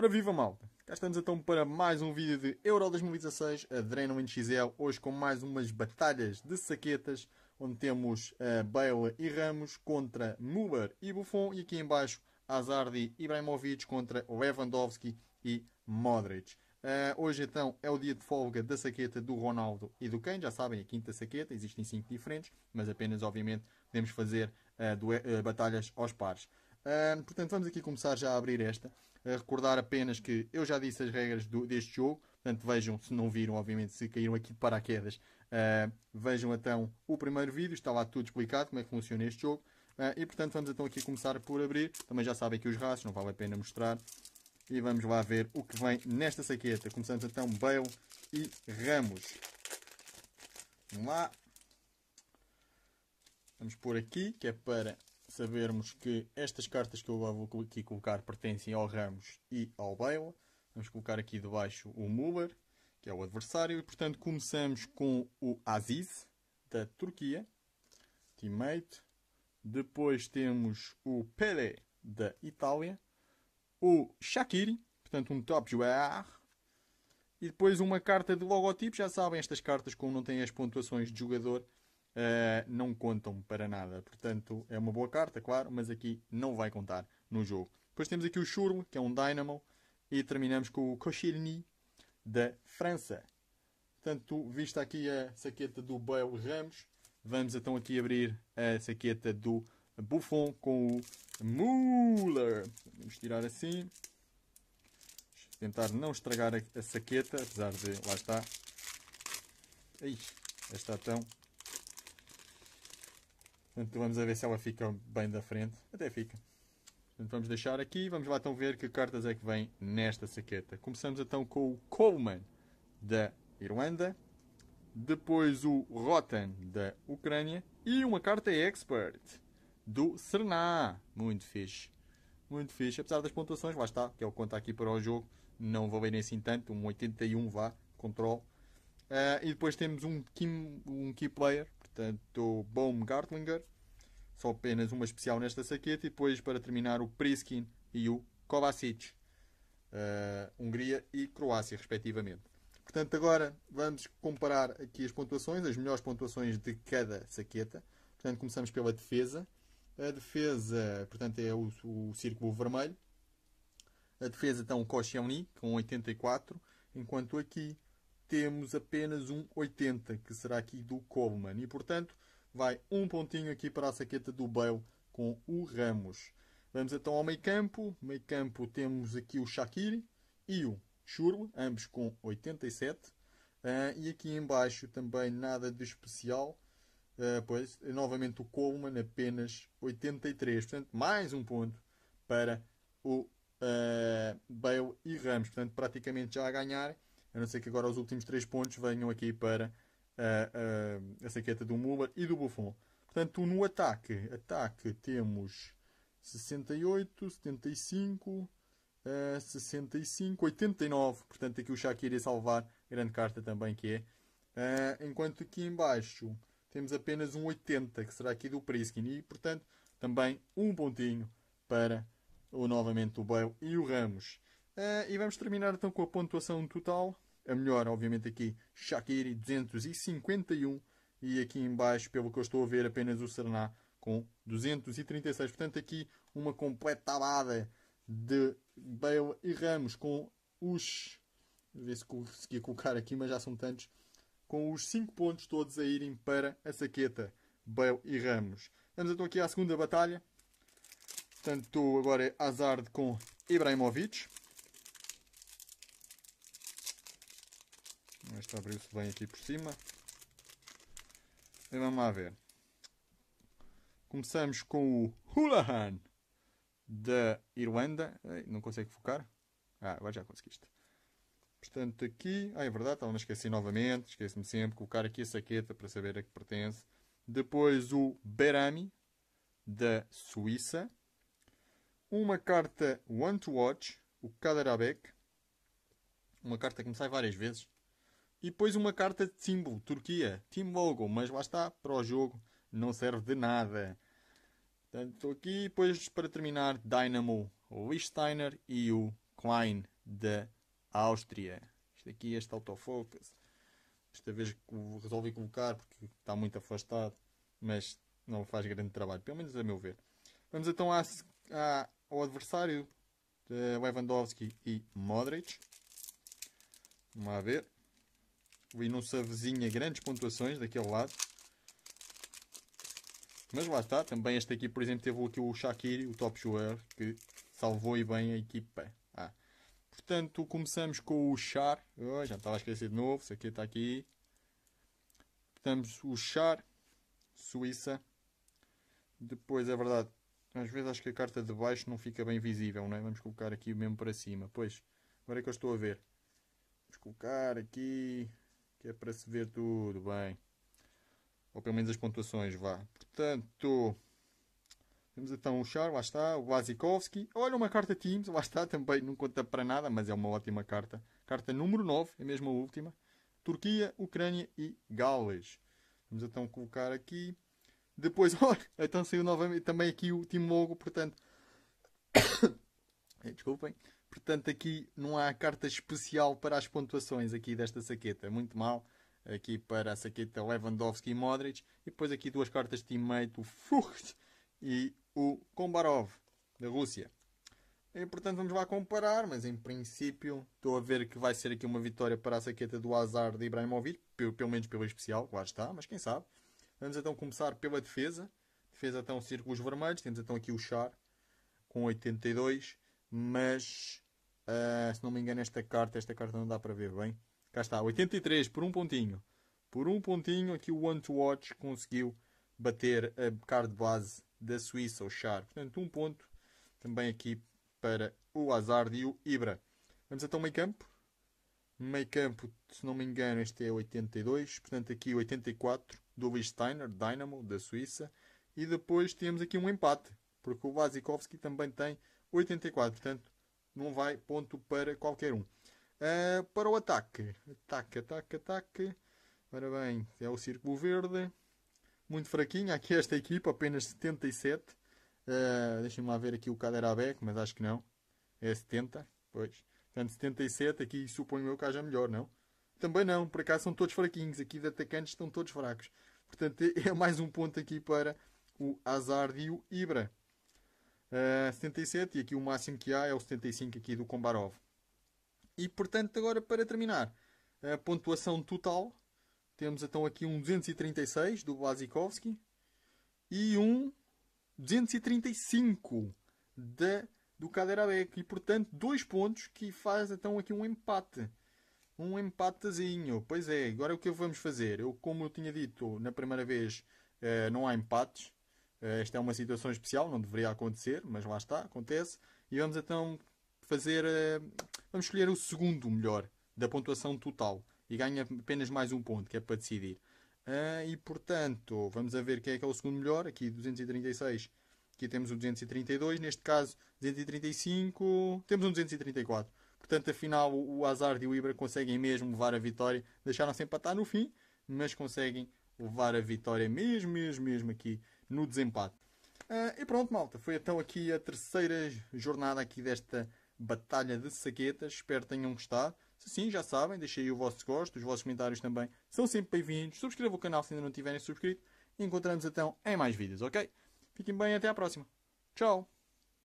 Ora viva malta! Cá estamos então para mais um vídeo de Euro 2016 Adrenaline XL, hoje com mais umas batalhas de saquetas onde temos uh, Bale e Ramos contra Müller e Buffon e aqui embaixo Azardi e Ibrahimovic contra Lewandowski e Modric. Uh, hoje então é o dia de folga da saqueta do Ronaldo e do Kane, já sabem, a quinta saqueta, existem cinco diferentes, mas apenas obviamente podemos fazer uh, uh, batalhas aos pares. portanto vamos aqui começar já a abrir esta. A recordar apenas que eu já disse as regras do, deste jogo, portanto vejam, se não viram, obviamente, se caíram aqui de paraquedas, uh, vejam então o primeiro vídeo, está lá tudo explicado como é que funciona este jogo. Uh, e portanto vamos então aqui começar por abrir, também já sabem que os raços, não vale a pena mostrar. E vamos lá ver o que vem nesta saqueta. Começamos então Bale e Ramos. Vamos lá. Vamos por aqui, que é para sabermos que estas cartas que eu vou aqui colocar pertencem ao Ramos e ao Bale. Vamos colocar aqui debaixo o Müller, que é o adversário. E, portanto, começamos com o Aziz, da Turquia. Teammate. Depois temos o Pelé, da Itália. O Shakiri, portanto um top joueur. E depois uma carta de logotipo. Já sabem, estas cartas, como não têm as pontuações de jogador, uh, não contam para nada. Portanto, é uma boa carta, claro, mas aqui não vai contar no jogo. Depois temos aqui o Churl, que é um Dynamo, e terminamos com o Cochilny, da França. Portanto, vista aqui a saqueta do Bale Ramos, vamos então aqui abrir a saqueta do Buffon com o Muller. Vamos tirar assim. tentar não estragar a, saqueta, apesar de. Lá está. Ixi, está tão Portanto, vamos a ver se ela fica bem da frente. Até fica. Portanto, vamos deixar aqui. Vamos lá então ver que cartas é que vem nesta saqueta. Começamos então com o Coleman da Irlanda. Depois o Rotan da Ucrânia. E uma carta expert do Serná. Muito fixe. Muito fixe. Apesar das pontuações, lá está, que é o conta aqui para o jogo. Não vou ver assim tanto. Um 81 vá. Control. Uh, e depois temos um um key player Portanto, Bohm Gartlinger, só apenas uma especial nesta saqueta. E depois, para terminar, o Priskin e o Kovacic. Uh, Hungria e Croácia, respectivamente. Portanto, agora vamos comparar aqui as pontuações, as melhores pontuações de cada saqueta. Portanto, começamos pela defesa. A defesa, portanto, é o, o círculo vermelho. A defesa, então, o Koscielny, com 84, enquanto aqui temos apenas um 80, que será aqui do Coleman. E, portanto, vai um pontinho aqui para a saqueta do Bale com o Ramos. Vamos então ao meio campo. Meio campo temos aqui o Shaqiri e o Churro ambos com 87. Uh, ah, e aqui embaixo também nada de especial. Uh, pois, novamente o Coleman apenas 83. Portanto, mais um ponto para o uh, Bale e Ramos. Portanto, praticamente já a ganhar a não ser que agora os últimos três pontos venham aqui para a, eh, a, eh, a saqueta do Müller e do Buffon. Portanto, no ataque, ataque temos 68, 75, uh, 65, 89. Portanto, aqui o Shaqiri iria salvar grande carta também que é. Uh, enquanto aqui embaixo temos apenas um 80, que será aqui do Priskin. E, portanto, também um pontinho para o, novamente o Bale e o Ramos. Uh, e vamos terminar então com a pontuação total. A melhor, obviamente, aqui Shakiri 251. E aqui embaixo, pelo que eu estou a ver, apenas o Serná com 236. Portanto, aqui uma completa tabada de Bale e Ramos com os. Ver se conseguia colocar aqui, mas já são tantos. Com os 5 pontos todos a irem para a saqueta. Bale e Ramos. Vamos então aqui à segunda batalha. Portanto, agora é Hazard com Ibrahimovic. abriu-se bem aqui por cima. E vamos lá ver. Começamos com o Hulahan da Irlanda. Não consigo focar. Ah, agora já conseguiste. Portanto, aqui. Ah, é verdade, estava esqueci a esquecer novamente. Esqueço-me sempre. Colocar aqui a saqueta para saber a que pertence. Depois o Berami da Suíça. Uma carta One to Watch, o Kadarabek. Uma carta que me sai várias vezes. E depois uma carta de símbolo, Turquia, Team Logo, mas lá está, para o jogo não serve de nada. Portanto, estou aqui, depois para terminar, Dynamo Lichsteiner e o Klein da Áustria. Isto aqui, este autofocus. Esta vez resolvi colocar porque está muito afastado, mas não faz grande trabalho, pelo menos a meu ver. Vamos então à, à, ao adversário de eh, Lewandowski e Modric. Vamos lá ver e não se avizinha grandes pontuações daquele lado. Mas lá está, também este aqui, por exemplo, teve aqui o Shakiri, o top jogador, que salvou e bem a equipa. Ah. Portanto, começamos com o Char. Oh, já estava a esquecer de novo, isso aqui está aqui. Temos o Char, Suíça. Depois, é verdade, às vezes acho que a carta de baixo não fica bem visível, não é? Vamos colocar aqui mesmo para cima. Pois, agora é que eu estou a ver. Vamos colocar aqui que é para se ver tudo bem. Ou pelo menos as pontuações, vá. Portanto, temos então o Char, lá está, o Wazikowski. Olha, uma carta Teams, lá está, também não conta para nada, mas é uma ótima carta. Carta número 9, é mesmo a última. Turquia, Ucrânia e Gales. Vamos então colocar aqui. Depois, olha, então saiu novamente também aqui o Tim Logo, portanto. Desculpem. Portanto, aqui não há carta especial para as pontuações aqui desta saqueta. Muito mal. Aqui para a saqueta Lewandowski e Modric. E depois aqui duas cartas de teammate, o Furt e o Kombarov, da Rússia. E, portanto, vamos lá comparar, mas em princípio estou a ver que vai ser aqui uma vitória para a saqueta do Azar de Ibrahimovic, pelo, pelo menos pelo especial, claro está, mas quem sabe. Vamos então começar pela defesa. Defesa então círculos vermelhos, temos então aqui o Char com 82 mas uh, se não me engano esta carta, esta carta não dá para ver bem. Cá está, 83 por um pontinho. Por um pontinho aqui o One to Watch conseguiu bater a card base da Suíça, o Char. Portanto, um ponto também aqui para o Hazard e o Ibra. Vamos até o meio campo. Meio campo, se não me engano, este é 82. Portanto, aqui 84 do Lee Steiner, Dynamo, da Suíça. E depois temos aqui um empate, porque o Vazikovski também tem 84. Portanto, não vai ponto para qualquer um. Uh, para o ataque. Ataque, ataque, ataque. Ora bem, é o Círculo Verde. Muito fraquinho. Aqui esta equipa, apenas 77. Uh, Deixem-me lá ver aqui o Caderabec, mas acho que não. É 70. Pois. Portanto, 77. Aqui suponho eu que haja melhor, não? Também não. Por acaso são todos fraquinhos. Aqui de atacantes estão todos fracos. Portanto, é mais um ponto aqui para o e o Ibra. 77 eh, e aqui o máximo que há é o 75 aqui do Kombarov. E portanto, agora para terminar, a pontuação total, temos então aqui um 236 do Wasikowski e um 235 do Kaderabek. E portanto, dois pontos que faz então aqui um empate. Um empatezinho. Pois é, agora o é que vamos fazer? Eu, como eu tinha dito na primeira vez, eh, não há empates. Eh, esta é uma situação especial, não deveria acontecer, mas lá está, acontece. E vamos então fazer. Eh, vamos escolher o segundo melhor da pontuação total e ganha apenas mais um ponto, que é para decidir. Eh, e portanto, vamos a ver quem é que é o segundo melhor. Aqui 236, aqui temos o 232, neste caso 235, temos um 234. Portanto, afinal, o Hazard e o Ibra conseguem mesmo levar a vitória. Deixaram-se empatar no fim, mas conseguem levar a vitória mesmo, mesmo, mesmo aqui no desempate. Uh, e pronto, malta, foi então aqui a terceira jornada aqui desta Batalha de Saquetas. Espero tenham gostado. Se sim, já sabem, deixem aí o vosso gosto, os vossos comentários também são sempre bem-vindos. Subscrevam o canal se ainda não tiverem subscrito. E encontramos então em mais vídeos, ok? Fiquem bem até à próxima. Tchau!